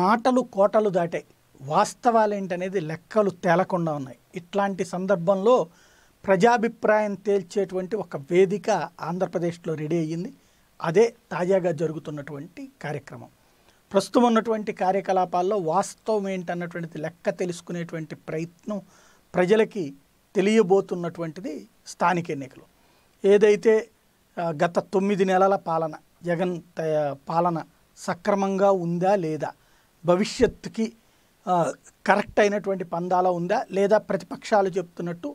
మాటలు కోటలు దాటాయి వాస్తవాలేంటనేది లెక్కలు తేలకుండా ఉన్నాయి ఇట్లాంటి సందర్భంలో ప్రజాభిప్రాయం తేల్చేటువంటి ఒక వేదిక ఆంధ్రప్రదేశ్లో రెడీ అయ్యింది అదే తాజాగా జరుగుతున్నటువంటి కార్యక్రమం ప్రస్తుతం ఉన్నటువంటి కార్యకలాపాల్లో వాస్తవం ఏంటన్నటువంటిది లెక్క తెలుసుకునేటువంటి ప్రయత్నం ప్రజలకి తెలియబోతున్నటువంటిది స్థానిక ఎన్నికలు ఏదైతే గత తొమ్మిది నెలల పాలన జగన్ పాలన సక్రమంగా ఉందా లేదా భవిష్యత్తుకి కరెక్ట్ అయినటువంటి పందాలా ఉందా లేదా ప్రతిపక్షాలు చెప్తున్నట్టు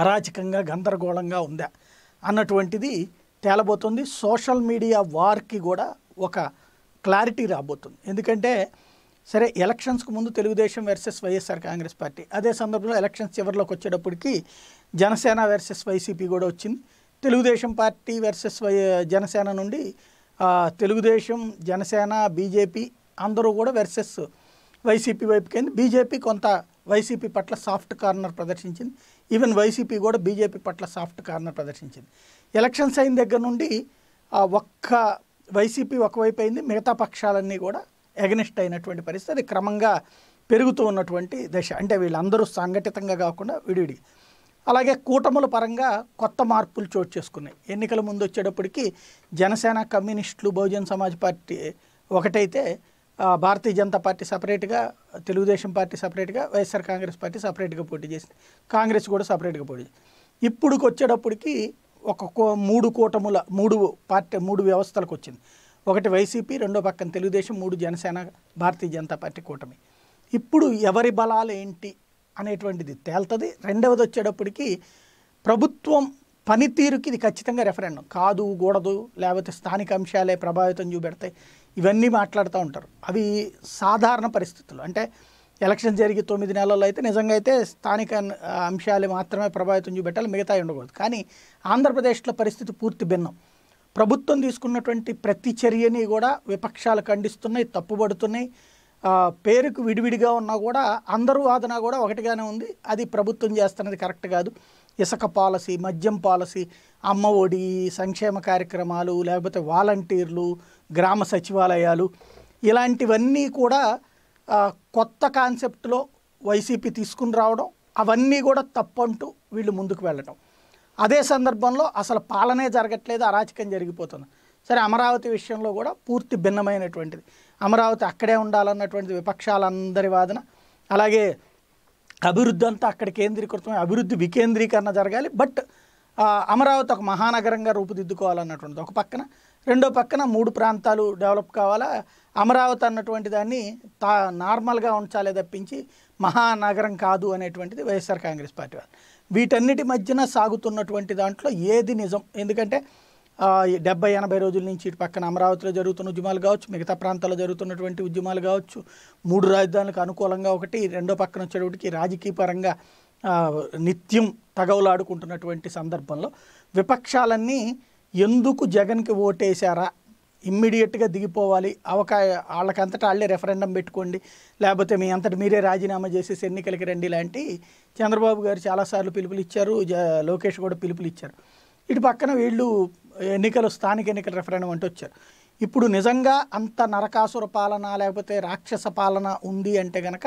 అరాచకంగా గందరగోళంగా ఉందా అన్నటువంటిది తేలబోతుంది సోషల్ మీడియా వార్కి కూడా ఒక క్లారిటీ రాబోతుంది ఎందుకంటే సరే ఎలక్షన్స్కు ముందు తెలుగుదేశం వర్సెస్ వైఎస్ఆర్ కాంగ్రెస్ పార్టీ అదే సందర్భంలో ఎలక్షన్స్ చివరిలోకి వచ్చేటప్పటికి జనసేన వర్సెస్ వైసీపీ కూడా వచ్చింది తెలుగుదేశం పార్టీ వర్సెస్ వై జనసేన నుండి తెలుగుదేశం జనసేన బీజేపీ అందరూ కూడా వెర్సెస్ వైసీపీ వైపుకైంది బీజేపీ కొంత వైసీపీ పట్ల సాఫ్ట్ కార్నర్ ప్రదర్శించింది ఈవెన్ వైసీపీ కూడా బీజేపీ పట్ల సాఫ్ట్ కార్నర్ ప్రదర్శించింది ఎలక్షన్స్ అయిన దగ్గర నుండి ఒక్క వైసీపీ ఒకవైపు అయింది మిగతా పక్షాలన్నీ కూడా ఎగనిస్ట్ అయినటువంటి పరిస్థితి అది క్రమంగా పెరుగుతూ ఉన్నటువంటి దశ అంటే వీళ్ళందరూ సంఘటితంగా కాకుండా విడివిడి అలాగే కూటముల పరంగా కొత్త మార్పులు చోటు చేసుకున్నాయి ఎన్నికల ముందు వచ్చేటప్పటికి జనసేన కమ్యూనిస్టులు బహుజన్ సమాజ్ పార్టీ ఒకటైతే భారతీయ జనతా పార్టీ సపరేట్గా తెలుగుదేశం పార్టీ సపరేట్గా వైఎస్ఆర్ కాంగ్రెస్ పార్టీ సపరేట్గా పోటీ చేసింది కాంగ్రెస్ కూడా సపరేట్గా పోటీ ఇప్పుడుకి వచ్చేటప్పటికి ఒక మూడు కూటముల మూడు పార్టీ మూడు వ్యవస్థలకు వచ్చింది ఒకటి వైసీపీ రెండో పక్కన తెలుగుదేశం మూడు జనసేన భారతీయ జనతా పార్టీ కూటమి ఇప్పుడు ఎవరి బలాలు ఏంటి అనేటువంటిది తేల్తుంది రెండవది వచ్చేటప్పటికి ప్రభుత్వం పనితీరుకి ఇది ఖచ్చితంగా రెఫరెండం కాదు కూడదు లేకపోతే స్థానిక అంశాలే ప్రభావితం చూపెడతాయి ఇవన్నీ మాట్లాడుతూ ఉంటారు అవి సాధారణ పరిస్థితులు అంటే ఎలక్షన్ జరిగి తొమ్మిది నెలల్లో అయితే నిజంగా అయితే స్థానిక అంశాలు మాత్రమే ప్రభావితం చూపెట్టాలి మిగతా ఉండకూడదు కానీ ఆంధ్రప్రదేశ్లో పరిస్థితి పూర్తి భిన్నం ప్రభుత్వం తీసుకున్నటువంటి ప్రతి చర్యని కూడా విపక్షాలు ఖండిస్తున్నాయి తప్పుబడుతున్నాయి పేరుకు విడివిడిగా ఉన్నా కూడా అందరూ వాదన కూడా ఒకటిగానే ఉంది అది ప్రభుత్వం చేస్తున్నది కరెక్ట్ కాదు ఇసుక పాలసీ మద్యం పాలసీ అమ్మ ఒడి సంక్షేమ కార్యక్రమాలు లేకపోతే వాలంటీర్లు గ్రామ సచివాలయాలు ఇలాంటివన్నీ కూడా కొత్త కాన్సెప్ట్లో వైసీపీ తీసుకుని రావడం అవన్నీ కూడా తప్పంటూ వీళ్ళు ముందుకు వెళ్ళడం అదే సందర్భంలో అసలు పాలనే జరగట్లేదు అరాచకం జరిగిపోతుంది సరే అమరావతి విషయంలో కూడా పూర్తి భిన్నమైనటువంటిది అమరావతి అక్కడే ఉండాలన్నటువంటిది విపక్షాలందరి వాదన అలాగే అభివృద్ధి అంతా అక్కడ కేంద్రీకృతం అభివృద్ధి వికేంద్రీకరణ జరగాలి బట్ అమరావతి ఒక మహానగరంగా రూపుదిద్దుకోవాలన్నటువంటిది ఒక పక్కన రెండో పక్కన మూడు ప్రాంతాలు డెవలప్ కావాలా అమరావతి అన్నటువంటి దాన్ని తా నార్మల్గా ఉంచాలే తప్పించి మహానగరం కాదు అనేటువంటిది వైఎస్ఆర్ కాంగ్రెస్ పార్టీ వాళ్ళు వీటన్నిటి మధ్యన సాగుతున్నటువంటి దాంట్లో ఏది నిజం ఎందుకంటే డెబ్బై ఎనభై రోజుల నుంచి ఇటు పక్కన అమరావతిలో జరుగుతున్న ఉద్యమాలు కావచ్చు మిగతా ప్రాంతాల్లో జరుగుతున్నటువంటి ఉద్యమాలు కావచ్చు మూడు రాజధానులకు అనుకూలంగా ఒకటి రెండో పక్కన వచ్చేటప్పటికి రాజకీయ పరంగా నిత్యం తగవులాడుకుంటున్నటువంటి సందర్భంలో విపక్షాలన్నీ ఎందుకు జగన్కి ఓటేశారా ఇమ్మీడియట్గా దిగిపోవాలి అవకా వాళ్ళకంతటా వాళ్ళే రెఫరెండం పెట్టుకోండి లేకపోతే మీ అంతటి మీరే రాజీనామా చేసేసి ఎన్నికలకి రండి ఇలాంటి చంద్రబాబు గారు చాలాసార్లు పిలుపులు ఇచ్చారు లోకేష్ కూడా పిలుపులు ఇచ్చారు ఇటు పక్కన వీళ్ళు ఎన్నికలు స్థానిక ఎన్నికల రెఫరెండం అంటూ వచ్చారు ఇప్పుడు నిజంగా అంత నరకాసుర పాలన లేకపోతే రాక్షస పాలన ఉంది అంటే కనుక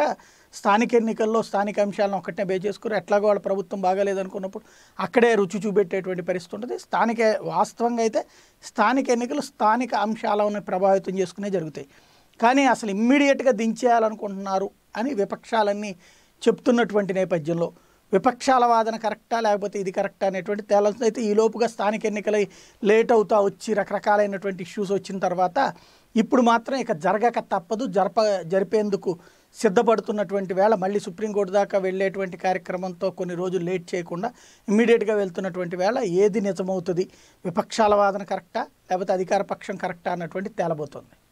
స్థానిక ఎన్నికల్లో స్థానిక అంశాలను ఒక్కటే బే చేసుకుని ఎట్లాగో వాళ్ళ ప్రభుత్వం బాగాలేదనుకున్నప్పుడు అక్కడే రుచి చూపెట్టేటువంటి పరిస్థితి ఉంటుంది స్థానిక వాస్తవంగా అయితే స్థానిక ఎన్నికలు స్థానిక అంశాలను ప్రభావితం చేసుకునే జరుగుతాయి కానీ అసలు ఇమ్మీడియట్గా దించేయాలనుకుంటున్నారు అని విపక్షాలన్నీ చెప్తున్నటువంటి నేపథ్యంలో విపక్షాల వాదన కరెక్టా లేకపోతే ఇది కరెక్టా అనేటువంటి తేలాల్సింది అయితే ఈలోపుగా స్థానిక ఎన్నికలు లేట్ అవుతా వచ్చి రకరకాలైనటువంటి ఇష్యూస్ వచ్చిన తర్వాత ఇప్పుడు మాత్రం ఇక జరగక తప్పదు జరప జరిపేందుకు సిద్ధపడుతున్నటువంటి వేళ మళ్ళీ సుప్రీంకోర్టు దాకా వెళ్ళేటువంటి కార్యక్రమంతో కొన్ని రోజులు లేట్ చేయకుండా ఇమ్మీడియట్గా వెళ్తున్నటువంటి వేళ ఏది నిజమవుతుంది విపక్షాల వాదన కరెక్టా లేకపోతే అధికార పక్షం కరెక్టా అన్నటువంటి తేలబోతుంది